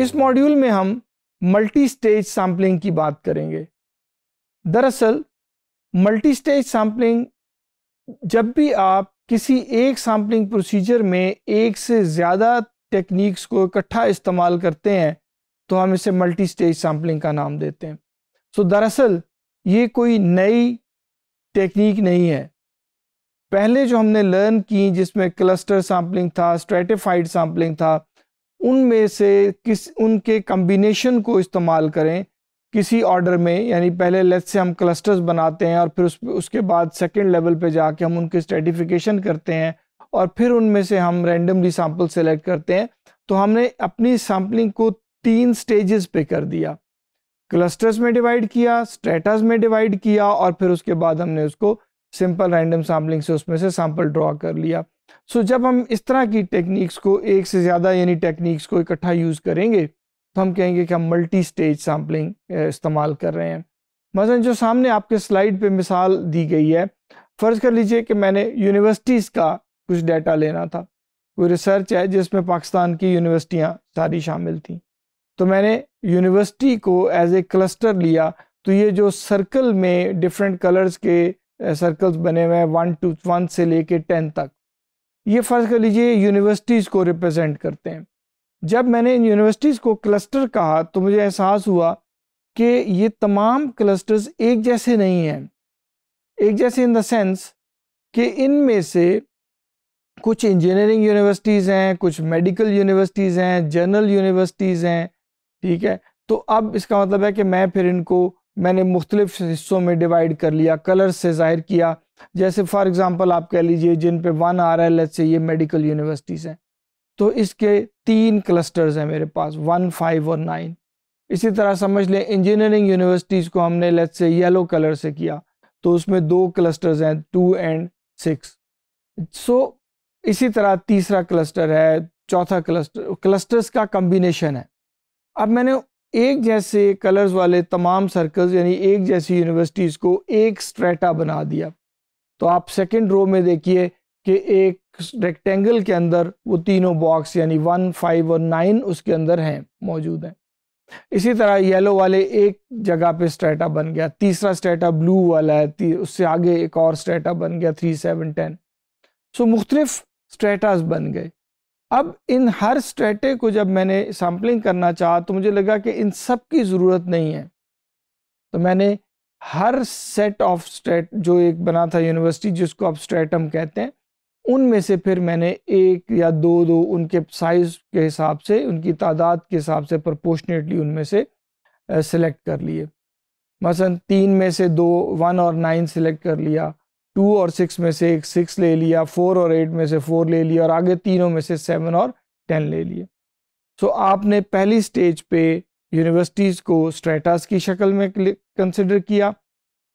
इस मॉड्यूल में हम मल्टी स्टेज सैम्पलिंग की बात करेंगे दरअसल मल्टी स्टेज सैम्पलिंग जब भी आप किसी एक सैम्पलिंग प्रोसीजर में एक से ज़्यादा टेक्निक्स को इकट्ठा इस्तेमाल करते हैं तो हम इसे मल्टी स्टेज सैम्पलिंग का नाम देते हैं सो so, दरअसल ये कोई नई टेक्निक नहीं है पहले जो हमने लर्न की जिसमें क्लस्टर सैम्पलिंग था स्ट्रेटिफाइड सैम्पलिंग था उनमें से किस उनके कम्बिनेशन को इस्तेमाल करें किसी ऑर्डर में यानी पहले लेट से हम क्लस्टर्स बनाते हैं और फिर उस उसके बाद सेकंड लेवल पे जाके हम उनके स्टेटिफिकेशन करते हैं और फिर उनमें से हम रैंडमली सैंपल सेलेक्ट करते हैं तो हमने अपनी सैम्पलिंग को तीन स्टेजेस पे कर दिया क्लस्टर्स में डिवाइड किया स्ट्रेटास में डिवाइड किया और फिर उसके बाद हमने उसको सिंपल रैंडम सैम्पलिंग से उसमें से सैंपल ड्रॉ कर लिया सो so, जब हम इस तरह की टेक्निक्स को एक से ज़्यादा यानी टेक्निक्स को इकट्ठा यूज़ करेंगे तो हम कहेंगे कि हम मल्टी स्टेज सैम्पलिंग इस्तेमाल कर रहे हैं मसलन जो सामने आपके स्लाइड पे मिसाल दी गई है फ़र्ज़ कर लीजिए कि मैंने यूनिवर्सिटीज़ का कुछ डाटा लेना था कोई रिसर्च है जिसमें पाकिस्तान की यूनिवर्सिटियाँ सारी शामिल थी तो मैंने यूनिवर्सिटी को एज ए क्लस्टर लिया तो ये जो सर्कल में डिफरेंट कलर्स के सर्कल्स बने हुए हैं वन टू वन से लेके टेन तक ये फ़र्ज़ कर लीजिए यूनिवर्सिटीज़ को रिप्रेजेंट करते हैं जब मैंने इन यूनिवर्सिटीज़ को क्लस्टर कहा तो मुझे एहसास हुआ कि ये तमाम क्लस्टर्स एक जैसे नहीं हैं एक जैसे इन देंस कि कि इनमें से कुछ इंजीनियरिंग यूनिवर्सिटीज़ हैं कुछ मेडिकल यूनिवर्सिटीज़ हैं जनरल यूनिवर्सिटीज़ हैं ठीक है तो अब इसका मतलब है कि मैं फिर इनको मैंने मुख्तलिफ हिस्सों में डिवाइड कर लिया कलर से ज़ाहिर किया जैसे फॉर एग्ज़ाम्पल आप कह लीजिए जिन पे वन आ रहा है से ये मेडिकल यूनिवर्सिटीज़ हैं तो इसके तीन क्लस्टर्स हैं मेरे पास वन फाइव और नाइन इसी तरह समझ लें इंजीनियरिंग यूनिवर्सिटीज़ को हमने लेट से येलो कलर से किया तो उसमें दो क्लस्टर्स हैं टू एंड सिक्स सो इसी तरह तीसरा क्लस्टर है चौथा क्लस्टर क्लस्टर्स का कम्बिनेशन है अब मैंने एक जैसे कलर्स वाले तमाम सर्कल्स यानी एक जैसी यूनिवर्सिटीज़ को एक स्ट्रेटा बना दिया तो आप सेकंड रो में देखिए कि एक रेक्टेंगल के अंदर वो तीनों बॉक्स यानी वन फाइव और नाइन उसके अंदर हैं मौजूद हैं इसी तरह येलो वाले एक जगह पे स्ट्रेटा बन गया तीसरा स्ट्रेटा ब्लू वाला है उससे आगे एक और स्ट्रेटा बन गया थ्री सेवन टेन सो मुख्तलिफ स्ट्रेटाज बन गए अब इन हर स्ट्रेटे को जब मैंने सैम्पलिंग करना चाहा तो मुझे लगा कि इन सब की ज़रूरत नहीं है तो मैंने हर सेट ऑफ स्ट्रेट जो एक बना था यूनिवर्सिटी जिसको आप स्ट्रेटम कहते हैं उनमें से फिर मैंने एक या दो दो उनके साइज़ के हिसाब से उनकी तादाद के हिसाब से प्रपोशनेटली उनमें से सेलेक्ट कर लिए मसलन तीन में से दो वन और नाइन सेलेक्ट कर लिया टू और सिक्स में से एक सिक्स ले लिया फोर और एट में से फोर ले लिया और आगे तीनों में से सेवन और टेन ले लिए सो so, आपने पहली स्टेज पे यूनिवर्सिटीज़ को स्ट्रेटास की शक्ल में कंसिडर किया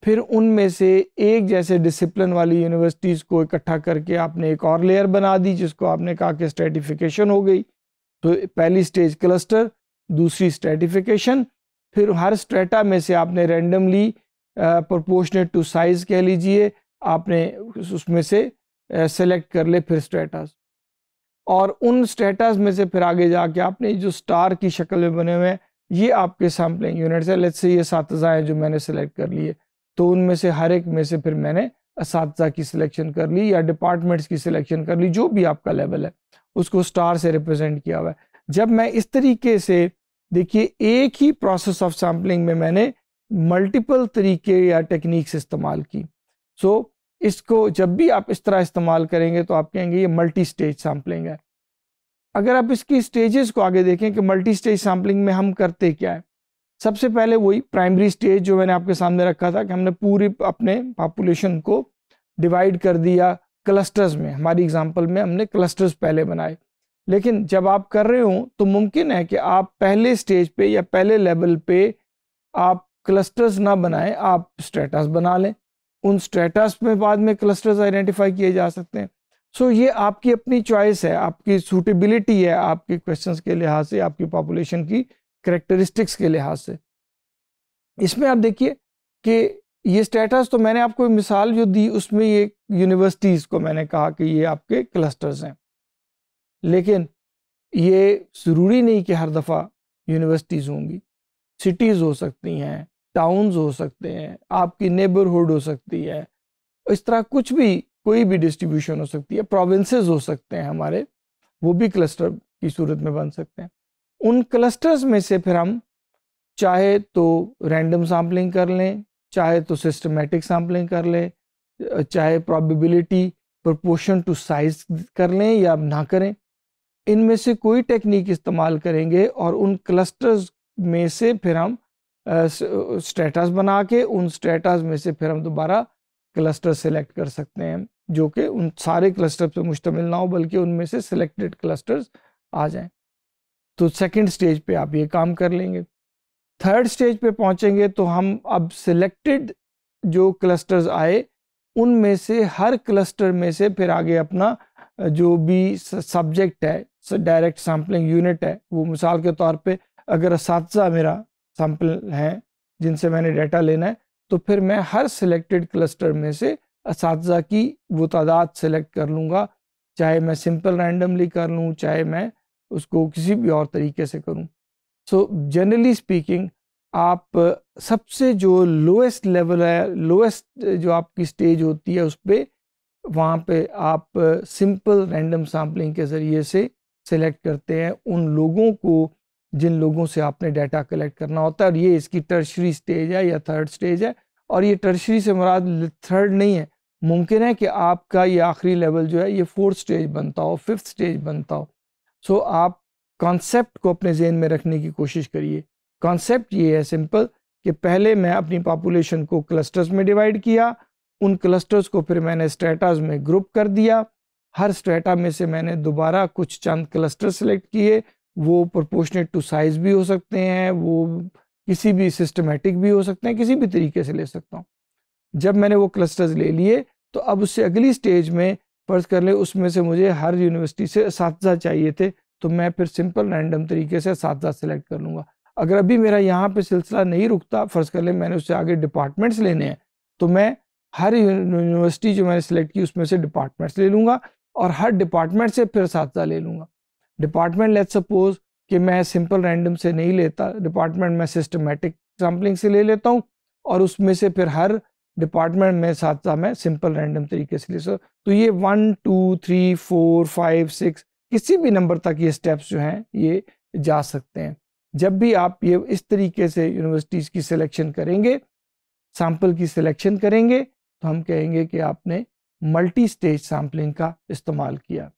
फिर उनमें से एक जैसे डिसिप्लिन वाली यूनिवर्सिटीज़ को इकट्ठा करके आपने एक और लेयर बना दी जिसको आपने कहा कि स्ट्रेटिफिकेशन हो गई तो पहली स्टेज क्लस्टर दूसरी स्ट्रेटिफिकेशन फिर हर स्ट्रेटा में से आपने रेंडमली प्रोपोर्शनेट टू साइज़ कह लीजिए आपने उसमें से सेलेक्ट कर ले फिर स्टेटस और उन स्टेटस में से फिर आगे जाके आपने जो स्टार की शक्ल में बने हुए हैं ये आपके सैम्पलिंग यूनिट्स है लेट्स से ये सात हैं जो मैंने सेलेक्ट कर लिए तो उनमें से हर एक में से फिर मैंने सातजा की सिलेक्शन कर ली या डिपार्टमेंट्स की सिलेक्शन कर ली जो भी आपका लेवल है उसको स्टार से रिप्रेजेंट किया हुआ है जब मैं इस तरीके से देखिए एक ही प्रोसेस ऑफ सैम्पलिंग में मैंने मल्टीपल तरीके या टेक्निक्स इस्तेमाल की सो so, इसको जब भी आप इस तरह इस्तेमाल करेंगे तो आप कहेंगे ये मल्टी स्टेज सैम्पलिंग है अगर आप इसकी स्टेजेस को आगे देखें कि मल्टी स्टेज सैम्पलिंग में हम करते क्या है सबसे पहले वही प्राइमरी स्टेज जो मैंने आपके सामने रखा था कि हमने पूरी अपने पॉपुलेशन को डिवाइड कर दिया क्लस्टर्स में हमारी एग्जाम्पल में हमने क्लस्टर्स पहले बनाए लेकिन जब आप कर रहे हो तो मुमकिन है कि आप पहले स्टेज पे या पहले लेवल पे आप क्लस्टर्स ना बनाएं आप स्टेटस बना लें उन स्ट्रेटस में बाद में क्लस्टर्स आइडेंटिफाई किए जा सकते हैं सो so, ये आपकी अपनी चॉइस है आपकी सूटेबिलिटी है आपके क्वेश्चंस के लिहाज से आपकी पॉपुलेशन की करेक्टरिस्टिक्स के लिहाज से इसमें आप देखिए कि ये स्टेटस तो मैंने आपको मिसाल जो दी उसमें ये यूनिवर्सिटीज़ को मैंने कहा कि ये आपके क्लस्टर्स हैं लेकिन ये ज़रूरी नहीं कि हर दफ़ा यूनिवर्सिटीज़ होंगी सिटीज़ हो सकती हैं टाउन्स हो सकते हैं आपकी नेबरहुड हो सकती है इस तरह कुछ भी कोई भी डिस्ट्रीब्यूशन हो सकती है प्रोविंसेस हो सकते हैं हमारे वो भी क्लस्टर की सूरत में बन सकते हैं उन क्लस्टर्स में से फिर हम चाहे तो रैंडम सैम्पलिंग कर लें चाहे तो सिस्टमेटिक सैम्पलिंग कर लें चाहे प्रोबेबिलिटी प्रोपोर्शन टू साइज कर लें या ना करें इनमें से कोई टेक्निक इस्तेमाल करेंगे और उन क्लस्टर्स में से फिर हम स्टेटस बना के उन स्टेटस में से फिर हम दोबारा क्लस्टर सेलेक्ट कर सकते हैं जो कि उन सारे क्लस्टर पर मुश्तमिल ना हो बल्कि उनमें से सिलेक्टेड क्लस्टर्स आ जाएं तो सेकंड स्टेज पे आप ये काम कर लेंगे थर्ड स्टेज पे पहुंचेंगे तो हम अब सिलेक्टेड जो क्लस्टर्स आए उनमें से हर क्लस्टर में से फिर आगे अपना जो भी सब्जेक्ट है डायरेक्ट सैम्पलिंग यूनिट है वो मिसाल के तौर पे अगर इस मेरा सैंपल हैं जिनसे मैंने डाटा लेना है तो फिर मैं हर सिलेक्टेड क्लस्टर में से इस की वो तादाद सेलेक्ट कर लूँगा चाहे मैं सिंपल रैंडमली कर लूँ चाहे मैं उसको किसी भी और तरीके से करूँ सो जनरली स्पीकिंग आप सबसे जो लोएस्ट लेवल है लोएस्ट जो आपकी स्टेज होती है उस पर वहाँ पे आप सिंपल रैंडम सैम्पलिंग के ज़रिए से सेलेक्ट करते हैं उन लोगों को जिन लोगों से आपने डाटा कलेक्ट करना होता है और ये इसकी टर्शरी स्टेज है या थर्ड स्टेज है और ये टर्शरी से मुराद थर्ड नहीं है मुमकिन है कि आपका ये आखिरी लेवल जो है ये फोर्थ स्टेज बनता हो फिफ्थ स्टेज बनता हो सो so, आप कॉन्सेप्ट को अपने जेन में रखने की कोशिश करिए कॉन्सेप्ट ये है सिंपल कि पहले मैं अपनी पॉपुलेशन को क्लस्टर्स में डिवाइड किया उन क्लस्टर्स को फिर मैंने स्ट्रेटाज में ग्रुप कर दिया हर स्ट्रेटा में से मैंने दोबारा कुछ चंद क्लस्टर सेलेक्ट किए वो प्रोपोर्शनेट टू साइज़ भी हो सकते हैं वो किसी भी सिस्टमेटिक भी हो सकते हैं किसी भी तरीके से ले सकता हूँ जब मैंने वो क्लस्टर्स ले लिए तो अब उससे अगली स्टेज में फ़र्ज़ कर ले उसमें से मुझे हर यूनिवर्सिटी से इस चाहिए थे तो मैं फिर सिंपल रैंडम तरीके से साथ सेलेक्ट कर लूँगा अगर अभी मेरा यहाँ पे सिलसिला नहीं रुकता फ़र्ज़ कर ले मैंने उससे आगे डिपार्टमेंट्स लेने हैं तो मैं हर यूनिवर्सिटी जो मैंने सेलेक्ट की उसमें से डिपार्टमेंट्स ले लूँगा और हर डिपार्टमेंट से फिर साथ ले लूँगा डिपार्टमेंट लेट सपोज कि मैं सिंपल रैंडम से नहीं लेता डिपार्टमेंट में सिस्टमेटिक सैम्पलिंग से ले लेता हूँ और उसमें से फिर हर डिपार्टमेंट में साथ साथ मैं सिंपल रैंडम तरीके से ले सकता तो ये one two three four five six किसी भी नंबर तक ये स्टेप्स जो हैं ये जा सकते हैं जब भी आप ये इस तरीके से यूनिवर्सिटीज़ की सिलेक्शन करेंगे सैम्पल की सिलेक्शन करेंगे तो हम कहेंगे कि आपने मल्टी स्टेज सैम्पलिंग का इस्तेमाल किया